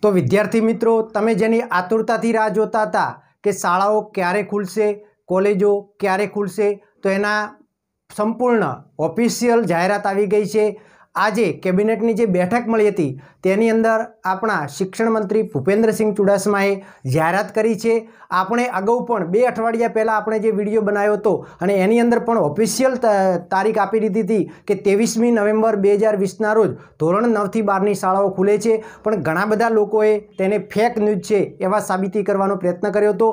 તો વિદ્યાર્થી મિત્રો તમે જેની આતુરતાથી રાહ જોતા હતા કે શાળાઓ ક્યારે ખુલશે કોલેજો ક્યારે ખુલશે તો એના સંપૂર્ણ ઓફિશિયલ જાહેરાત આવી ગઈ છે આજે કેબિનેટની જે બેઠક મળી હતી તેની અંદર આપણા શિક્ષણ મંત્રી ભૂપેન્દ્રસિંહ ચુડાસમાએ જાહેરાત કરી છે આપણે અગાઉ પણ બે અઠવાડિયા પહેલાં આપણે જે વિડીયો બનાવ્યો હતો અને એની અંદર પણ ઓફિશિયલ તારીખ આપી દીધી હતી કે ત્રેવીસમી નવેમ્બર બે હજાર વીસના રોજ ધોરણ નવથી બારની શાળાઓ ખુલે છે પણ ઘણા બધા લોકોએ તેને ફેક ન્યૂઝ છે એવા સાબિતી કરવાનો પ્રયત્ન કર્યો હતો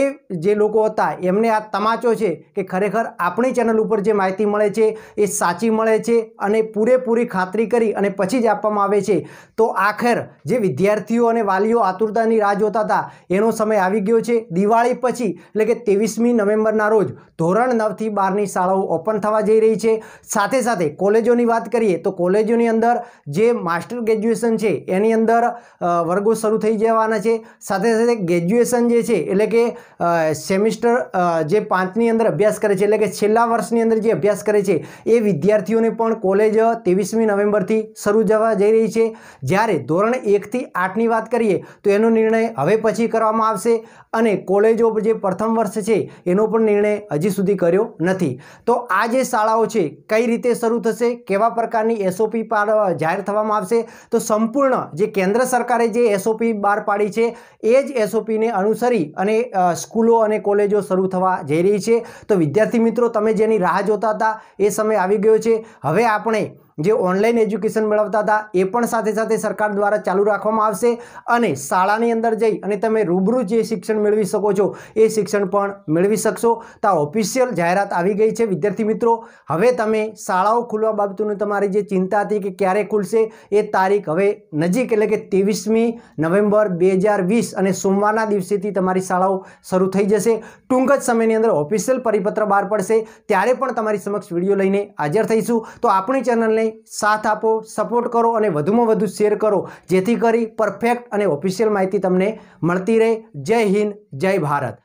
એ જે લોકો હતા એમને આ તમાચો છે કે ખરેખર આપણી ચેનલ ઉપર જે માહિતી મળે છે એ સાચી મળે છે અને પૂરેપૂરી પૂરેપૂરી ખાતરી કરી અને પછી જ આપવામાં આવે છે તો આખર જે વિદ્યાર્થીઓ અને વાલીઓ આતુરતાની રાહ જોતા હતા એનો સમય આવી ગયો છે દિવાળી પછી એટલે કે ત્રેવીસમી નવેમ્બરના રોજ ધોરણ નવથી બારની શાળાઓ ઓપન થવા જઈ રહી છે સાથે સાથે કોલેજોની વાત કરીએ તો કોલેજોની અંદર જે માસ્ટર ગ્રેજ્યુએશન છે એની અંદર વર્ગો શરૂ થઈ જવાના છે સાથે સાથે ગ્રેજ્યુએશન જે છે એટલે કે સેમિસ્ટર જે પાંચની અંદર અભ્યાસ કરે છે એટલે કે છેલ્લા વર્ષની અંદર જે અભ્યાસ કરે છે એ વિદ્યાર્થીઓને પણ કોલેજ ત્રેવીસ ત્રીસમી નવેમ્બરથી શરૂ જવા જઈ રહી છે જ્યારે ધોરણ એકથી આઠની વાત કરીએ તો એનો નિર્ણય હવે પછી કરવામાં આવશે અને કોલેજો જે પ્રથમ વર્ષ છે એનો પણ નિર્ણય હજી સુધી કર્યો નથી તો આ જે શાળાઓ છે કઈ રીતે શરૂ થશે કેવા પ્રકારની એસઓપી જાહેર થવામાં આવશે તો સંપૂર્ણ જે કેન્દ્ર સરકારે જે એસઓપી બહાર પાડી છે એ જ એસઓપીને અનુસરી અને સ્કૂલો અને કોલેજો શરૂ થવા જઈ રહી છે તો વિદ્યાર્થી મિત્રો તમે જેની રાહ જોતા હતા એ સમય આવી ગયો છે હવે આપણે જે ઓનલાઈન એજ્યુકેશન મેળવતા હતા એ પણ સાથે સાથે સરકાર દ્વારા ચાલુ રાખવામાં આવશે અને શાળાની અંદર જઈ અને તમે રૂબરૂ જે શિક્ષણ મેળવી શકો છો એ શિક્ષણ પણ મેળવી શકશો તો ઓફિશિયલ જાહેરાત આવી ગઈ છે વિદ્યાર્થી મિત્રો હવે તમે શાળાઓ ખુલવા બાબતોની તમારી જે ચિંતા હતી કે ક્યારે ખુલશે એ તારીખ હવે નજીક એટલે કે ત્રેવીસમી નવેમ્બર બે અને સોમવારના દિવસેથી તમારી શાળાઓ શરૂ થઈ જશે ટૂંક જ સમયની અંદર ઓફિશિયલ પરિપત્ર બહાર પડશે ત્યારે પણ તમારી સમક્ષ વિડીયો લઈને હાજર થઈશું તો આપણી ચેનલને સાથ આપો સપોર્ટ કરો અને વધુમાં વધુ શેર કરો જેથી કરી પરફેક્ટ અને ઓફિશિયલ માહિતી તમને મળતી રહે જય હિન્દ જય ભારત